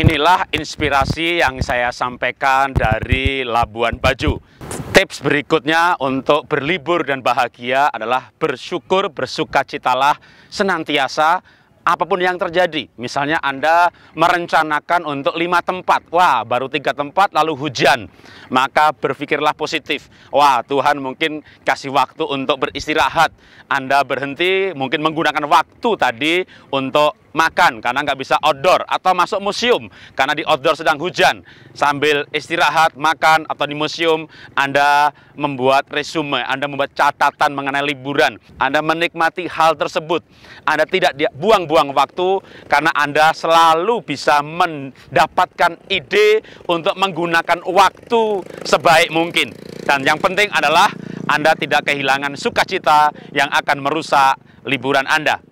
Inilah inspirasi yang saya sampaikan dari Labuan Bajo. Tips berikutnya untuk berlibur dan bahagia adalah bersyukur, bersuka bersukacitalah senantiasa apapun yang terjadi. Misalnya Anda merencanakan untuk lima tempat, wah baru tiga tempat lalu hujan, maka berpikirlah positif. Wah Tuhan mungkin kasih waktu untuk beristirahat. Anda berhenti mungkin menggunakan waktu tadi untuk makan karena nggak bisa outdoor atau masuk museum karena di outdoor sedang hujan sambil istirahat makan atau di museum Anda membuat resume Anda membuat catatan mengenai liburan Anda menikmati hal tersebut Anda tidak buang-buang waktu karena Anda selalu bisa mendapatkan ide untuk menggunakan waktu sebaik mungkin dan yang penting adalah Anda tidak kehilangan sukacita yang akan merusak liburan Anda